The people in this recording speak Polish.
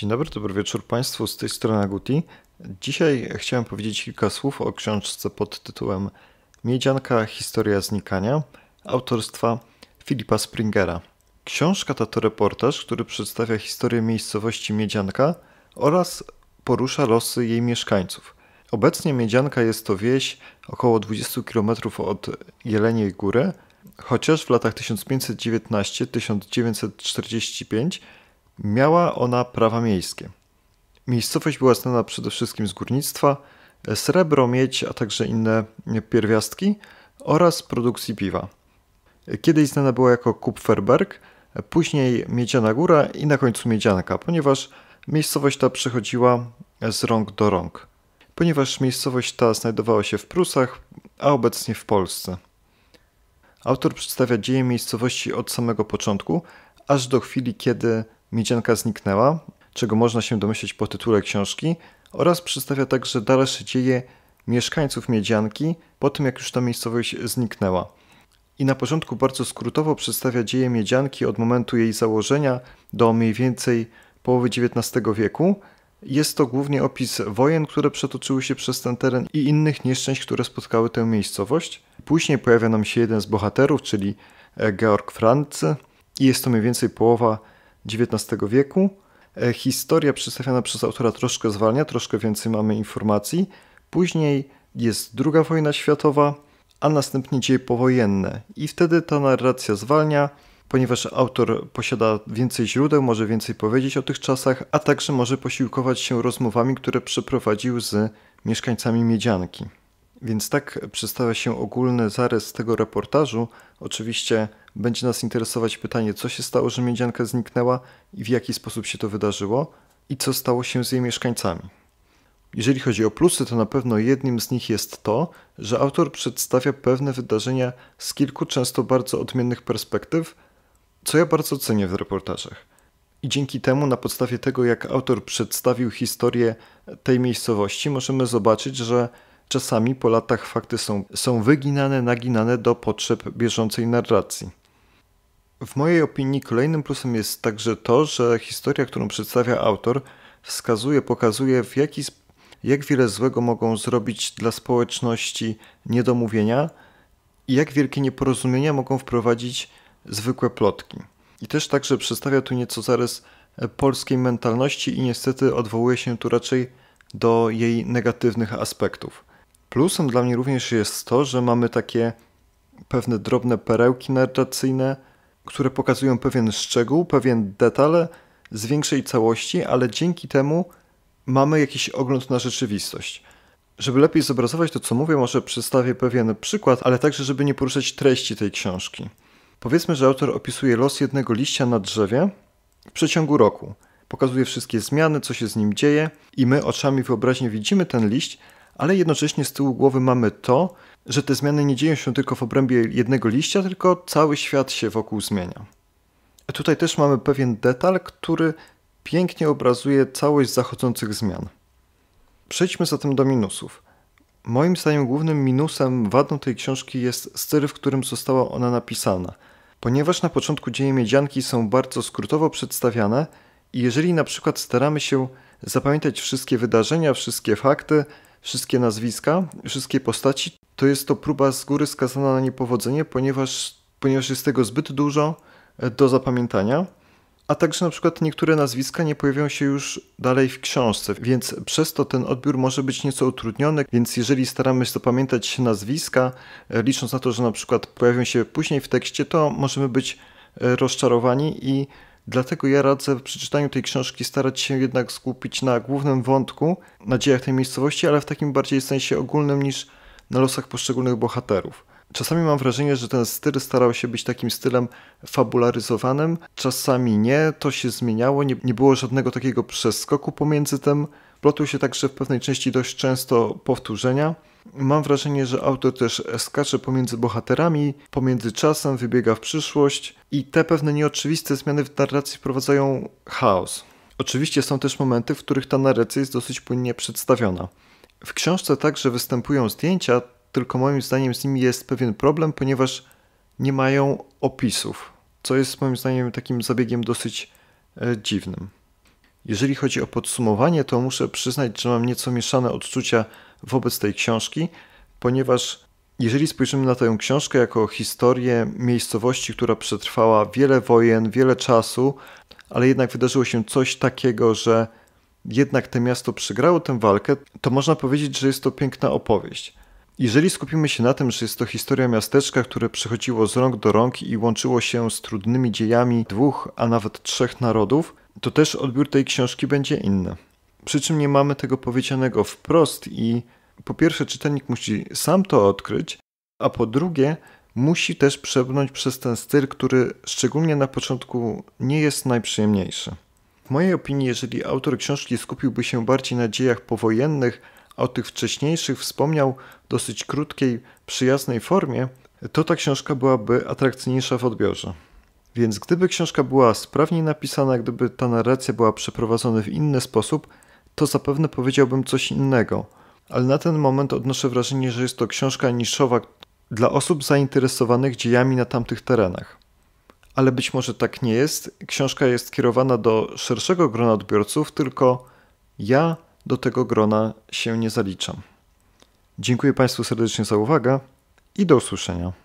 Dzień dobry, dobry wieczór Państwu, z tej strony Aguti. Dzisiaj chciałem powiedzieć kilka słów o książce pod tytułem Miedzianka Historia Znikania autorstwa Filipa Springera. Książka ta to reportaż, który przedstawia historię miejscowości Miedzianka oraz porusza losy jej mieszkańców. Obecnie Miedzianka jest to wieś około 20 km od Jeleniej Góry, chociaż w latach 1519-1945 Miała ona prawa miejskie. Miejscowość była znana przede wszystkim z górnictwa, srebro, miedź, a także inne pierwiastki oraz produkcji piwa. Kiedyś znana była jako Kupferberg, później Miedziana Góra i na końcu Miedzianka, ponieważ miejscowość ta przechodziła z rąk do rąk. Ponieważ miejscowość ta znajdowała się w Prusach, a obecnie w Polsce. Autor przedstawia dzieje miejscowości od samego początku, aż do chwili, kiedy Miedzianka zniknęła, czego można się domyśleć po tytule książki, oraz przedstawia także dalsze dzieje mieszkańców Miedzianki po tym, jak już ta miejscowość zniknęła. I na początku bardzo skrótowo przedstawia dzieje Miedzianki od momentu jej założenia do mniej więcej połowy XIX wieku. Jest to głównie opis wojen, które przetoczyły się przez ten teren i innych nieszczęść, które spotkały tę miejscowość. Później pojawia nam się jeden z bohaterów, czyli Georg Franz i jest to mniej więcej połowa XIX wieku. E, historia przedstawiana przez autora troszkę zwalnia, troszkę więcej mamy informacji. Później jest druga wojna światowa, a następnie dzieje powojenne. I wtedy ta narracja zwalnia, ponieważ autor posiada więcej źródeł, może więcej powiedzieć o tych czasach, a także może posiłkować się rozmowami, które przeprowadził z mieszkańcami Miedzianki. Więc tak przedstawia się ogólny zarys tego reportażu. Oczywiście będzie nas interesować pytanie, co się stało, że miedzianka zniknęła i w jaki sposób się to wydarzyło i co stało się z jej mieszkańcami. Jeżeli chodzi o plusy, to na pewno jednym z nich jest to, że autor przedstawia pewne wydarzenia z kilku często bardzo odmiennych perspektyw, co ja bardzo cenię w reportażach. I dzięki temu, na podstawie tego, jak autor przedstawił historię tej miejscowości, możemy zobaczyć, że Czasami po latach fakty są, są wyginane, naginane do potrzeb bieżącej narracji. W mojej opinii kolejnym plusem jest także to, że historia, którą przedstawia autor, wskazuje, pokazuje w jaki, jak wiele złego mogą zrobić dla społeczności niedomówienia i jak wielkie nieporozumienia mogą wprowadzić zwykłe plotki. I też także przedstawia tu nieco zarys e, polskiej mentalności i niestety odwołuje się tu raczej do jej negatywnych aspektów. Plusem dla mnie również jest to, że mamy takie pewne drobne perełki narracyjne, które pokazują pewien szczegół, pewien detal z większej całości, ale dzięki temu mamy jakiś ogląd na rzeczywistość. Żeby lepiej zobrazować to, co mówię, może przedstawię pewien przykład, ale także, żeby nie poruszać treści tej książki. Powiedzmy, że autor opisuje los jednego liścia na drzewie w przeciągu roku. Pokazuje wszystkie zmiany, co się z nim dzieje, i my oczami wyobraźnie widzimy ten liść, ale jednocześnie z tyłu głowy mamy to, że te zmiany nie dzieją się tylko w obrębie jednego liścia, tylko cały świat się wokół zmienia. Tutaj też mamy pewien detal, który pięknie obrazuje całość zachodzących zmian. Przejdźmy zatem do minusów. Moim zdaniem głównym minusem, wadą tej książki jest styl, w którym została ona napisana. Ponieważ na początku dzieje miedzianki są bardzo skrótowo przedstawiane i jeżeli na przykład staramy się zapamiętać wszystkie wydarzenia, wszystkie fakty, wszystkie nazwiska, wszystkie postaci, to jest to próba z góry skazana na niepowodzenie, ponieważ, ponieważ jest tego zbyt dużo e, do zapamiętania. A także na przykład niektóre nazwiska nie pojawiają się już dalej w książce, więc przez to ten odbiór może być nieco utrudniony, więc jeżeli staramy się zapamiętać nazwiska, e, licząc na to, że na przykład pojawią się później w tekście, to możemy być e, rozczarowani i Dlatego ja radzę w przeczytaniu tej książki starać się jednak skupić na głównym wątku, na dziejach tej miejscowości, ale w takim bardziej sensie ogólnym niż na losach poszczególnych bohaterów. Czasami mam wrażenie, że ten styl starał się być takim stylem fabularyzowanym, czasami nie, to się zmieniało, nie, nie było żadnego takiego przeskoku pomiędzy tym. Plotły się także w pewnej części dość często powtórzenia. Mam wrażenie, że autor też skacze pomiędzy bohaterami, pomiędzy czasem, wybiega w przyszłość i te pewne nieoczywiste zmiany w narracji wprowadzają chaos. Oczywiście są też momenty, w których ta narracja jest dosyć płynnie przedstawiona. W książce także występują zdjęcia, tylko moim zdaniem z nimi jest pewien problem, ponieważ nie mają opisów, co jest moim zdaniem takim zabiegiem dosyć e, dziwnym. Jeżeli chodzi o podsumowanie, to muszę przyznać, że mam nieco mieszane odczucia wobec tej książki, ponieważ jeżeli spojrzymy na tę książkę jako historię miejscowości, która przetrwała wiele wojen, wiele czasu, ale jednak wydarzyło się coś takiego, że jednak to miasto przegrało tę walkę, to można powiedzieć, że jest to piękna opowieść. Jeżeli skupimy się na tym, że jest to historia miasteczka, które przechodziło z rąk do rąk i łączyło się z trudnymi dziejami dwóch, a nawet trzech narodów, to też odbiór tej książki będzie inny. Przy czym nie mamy tego powiedzianego wprost i po pierwsze czytelnik musi sam to odkryć, a po drugie musi też przebrnąć przez ten styl, który szczególnie na początku nie jest najprzyjemniejszy. W mojej opinii, jeżeli autor książki skupiłby się bardziej na dziejach powojennych, a o tych wcześniejszych wspomniał w dosyć krótkiej, przyjaznej formie, to ta książka byłaby atrakcyjniejsza w odbiorze. Więc gdyby książka była sprawniej napisana, gdyby ta narracja była przeprowadzona w inny sposób, to zapewne powiedziałbym coś innego, ale na ten moment odnoszę wrażenie, że jest to książka niszowa dla osób zainteresowanych dziejami na tamtych terenach. Ale być może tak nie jest. Książka jest kierowana do szerszego grona odbiorców, tylko ja do tego grona się nie zaliczam. Dziękuję Państwu serdecznie za uwagę i do usłyszenia.